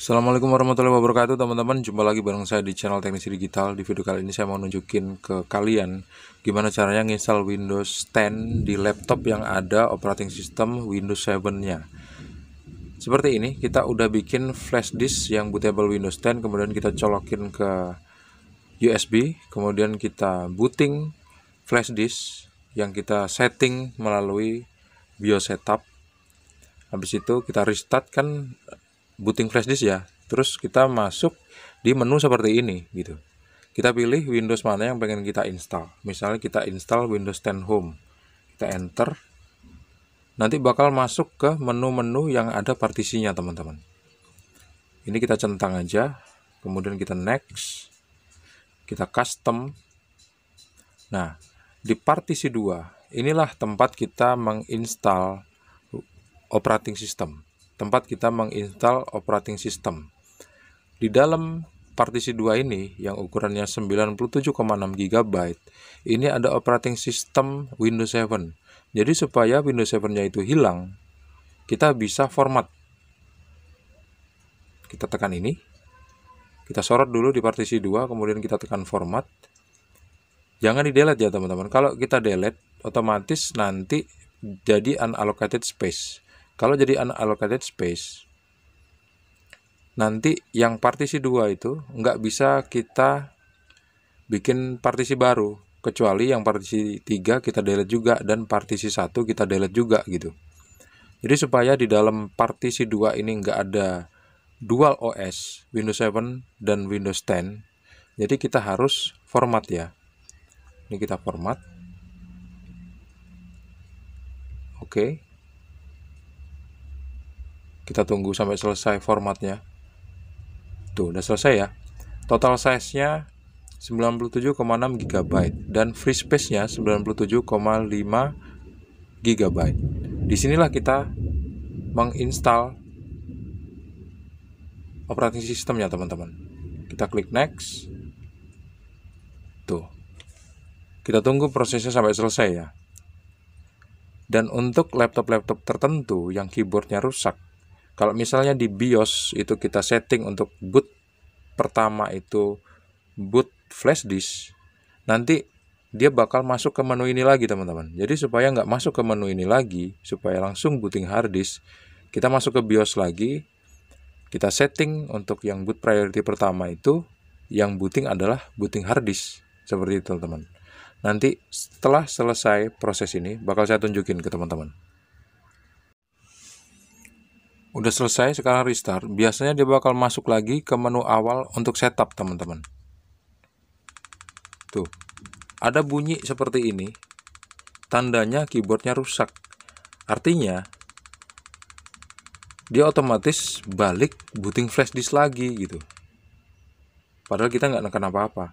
Assalamualaikum warahmatullahi wabarakatuh teman-teman Jumpa lagi bareng saya di channel teknisi digital Di video kali ini saya mau nunjukin ke kalian Gimana caranya nginstal Windows 10 Di laptop yang ada operating system Windows 7 nya Seperti ini kita udah bikin flash disk yang bootable Windows 10 Kemudian kita colokin ke USB Kemudian kita booting flash disk Yang kita setting melalui BIOS setup Habis itu kita restart kan booting flash disk ya terus kita masuk di menu seperti ini gitu kita pilih Windows mana yang pengen kita install misalnya kita install Windows 10 Home kita enter nanti bakal masuk ke menu-menu yang ada partisinya teman-teman ini kita centang aja kemudian kita next kita custom nah di partisi 2 inilah tempat kita menginstal operating system tempat kita menginstal operating system. Di dalam partisi 2 ini yang ukurannya 97,6 GB, ini ada operating system Windows 7. Jadi supaya Windows 7-nya itu hilang, kita bisa format. Kita tekan ini. Kita sorot dulu di partisi 2, kemudian kita tekan format. Jangan di delete ya teman-teman. Kalau kita delete, otomatis nanti jadi unallocated space. Kalau jadi unallocated space, nanti yang partisi dua itu nggak bisa kita bikin partisi baru, kecuali yang partisi tiga kita delete juga dan partisi satu kita delete juga gitu. Jadi supaya di dalam partisi dua ini nggak ada dual OS Windows 7 dan Windows 10, jadi kita harus format ya. Ini kita format. Oke. Okay. Kita tunggu sampai selesai formatnya. Tuh, udah selesai ya. Total size-nya 97,6 GB dan free space-nya 97,5 GB. Disinilah kita menginstal operating systemnya teman-teman. Kita klik next. Tuh. Kita tunggu prosesnya sampai selesai ya. Dan untuk laptop-laptop tertentu yang keyboardnya rusak, kalau misalnya di BIOS itu kita setting untuk boot pertama itu boot flash disk, nanti dia bakal masuk ke menu ini lagi teman-teman. Jadi supaya nggak masuk ke menu ini lagi, supaya langsung booting hard disk, kita masuk ke BIOS lagi, kita setting untuk yang boot priority pertama itu, yang booting adalah booting hard disk seperti itu teman-teman. Nanti setelah selesai proses ini, bakal saya tunjukin ke teman-teman. Udah selesai, sekarang restart. Biasanya dia bakal masuk lagi ke menu awal untuk setup, teman-teman. Tuh, ada bunyi seperti ini. Tandanya keyboardnya rusak. Artinya, dia otomatis balik booting flash disk lagi gitu. Padahal kita nggak nekan apa-apa.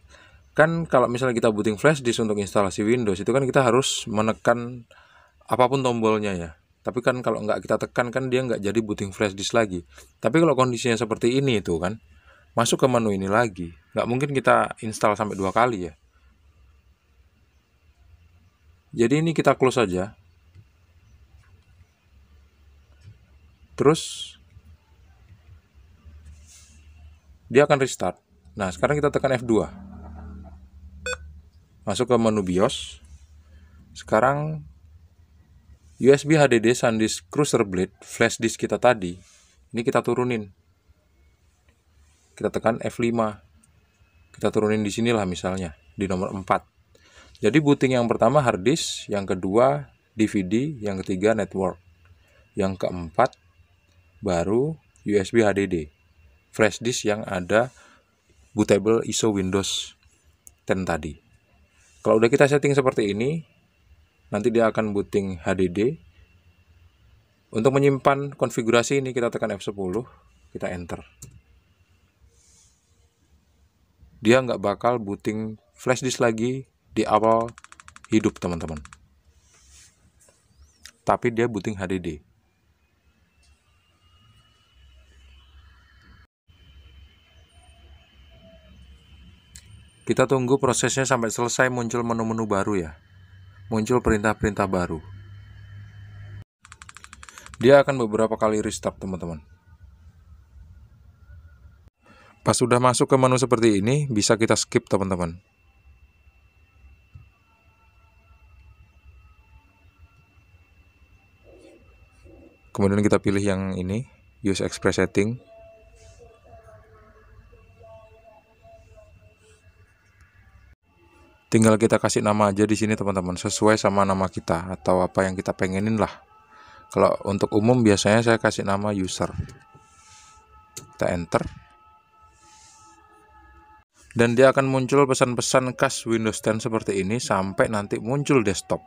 Kan kalau misalnya kita booting flash disk untuk instalasi Windows, itu kan kita harus menekan apapun tombolnya ya tapi kan kalau nggak kita tekan kan dia nggak jadi booting flash disk lagi tapi kalau kondisinya seperti ini itu kan masuk ke menu ini lagi nggak mungkin kita install sampai dua kali ya jadi ini kita close saja terus dia akan restart nah sekarang kita tekan F2 masuk ke menu BIOS sekarang USB HDD SanDisk Cruiser Blade flash disk kita tadi, ini kita turunin. Kita tekan F5. Kita turunin di sinilah misalnya, di nomor 4. Jadi booting yang pertama hard disk, yang kedua DVD, yang ketiga network. Yang keempat baru USB HDD. Flash disk yang ada bootable ISO Windows 10 tadi. Kalau udah kita setting seperti ini, nanti dia akan booting HDD untuk menyimpan konfigurasi ini kita tekan F10 kita enter dia nggak bakal booting flash disk lagi di awal hidup teman-teman tapi dia booting HDD kita tunggu prosesnya sampai selesai muncul menu-menu baru ya muncul perintah-perintah baru. Dia akan beberapa kali restart, teman-teman. Pas sudah masuk ke menu seperti ini, bisa kita skip, teman-teman. Kemudian kita pilih yang ini, use express setting. tinggal kita kasih nama aja di sini teman-teman sesuai sama nama kita atau apa yang kita pengenin lah kalau untuk umum biasanya saya kasih nama user kita enter dan dia akan muncul pesan-pesan khas Windows 10 seperti ini sampai nanti muncul desktop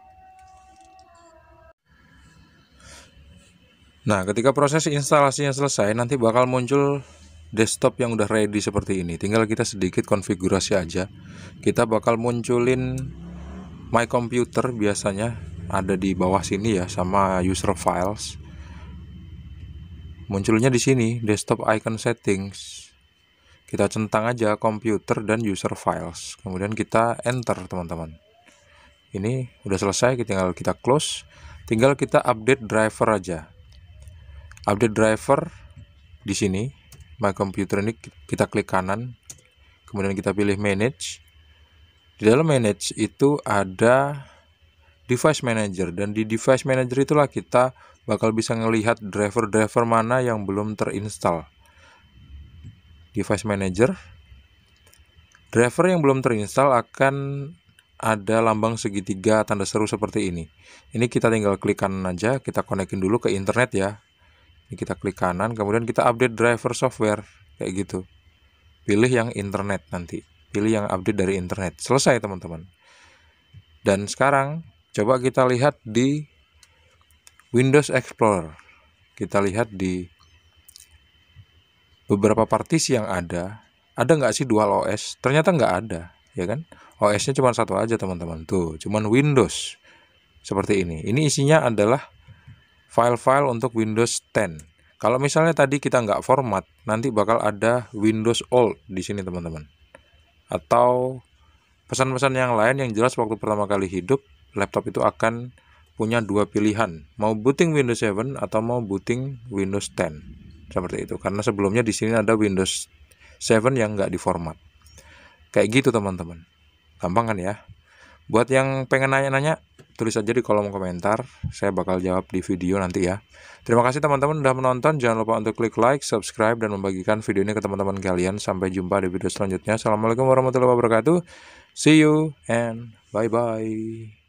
nah ketika proses instalasinya selesai nanti bakal muncul desktop yang udah ready seperti ini tinggal kita sedikit konfigurasi aja kita bakal munculin my computer biasanya ada di bawah sini ya sama user files munculnya di sini desktop icon settings kita centang aja computer dan user files kemudian kita enter teman-teman ini udah selesai tinggal kita close tinggal kita update driver aja update driver di sini My Computer ini kita klik kanan, kemudian kita pilih Manage. Di dalam Manage itu ada Device Manager dan di Device Manager itulah kita bakal bisa melihat driver-driver mana yang belum terinstall. Device Manager Driver yang belum terinstall akan ada lambang segitiga tanda seru seperti ini. Ini kita tinggal klik kanan aja, kita konekin dulu ke internet ya ini kita klik kanan kemudian kita update driver software kayak gitu pilih yang internet nanti pilih yang update dari internet selesai teman-teman dan sekarang coba kita lihat di Windows Explorer kita lihat di beberapa partisi yang ada ada nggak sih dual OS ternyata nggak ada ya kan OS-nya cuma satu aja teman-teman tuh cuma Windows seperti ini ini isinya adalah file-file untuk Windows 10. Kalau misalnya tadi kita nggak format, nanti bakal ada Windows Old di sini teman-teman. Atau pesan-pesan yang lain yang jelas waktu pertama kali hidup, laptop itu akan punya dua pilihan, mau booting Windows 7 atau mau booting Windows 10. Seperti itu, karena sebelumnya di sini ada Windows 7 yang nggak diformat. Kayak gitu teman-teman. Gampang kan ya? Buat yang pengen nanya-nanya, tulis aja di kolom komentar. Saya bakal jawab di video nanti ya. Terima kasih teman-teman sudah menonton. Jangan lupa untuk klik like, subscribe, dan membagikan video ini ke teman-teman kalian. Sampai jumpa di video selanjutnya. Assalamualaikum warahmatullahi wabarakatuh. See you and bye-bye.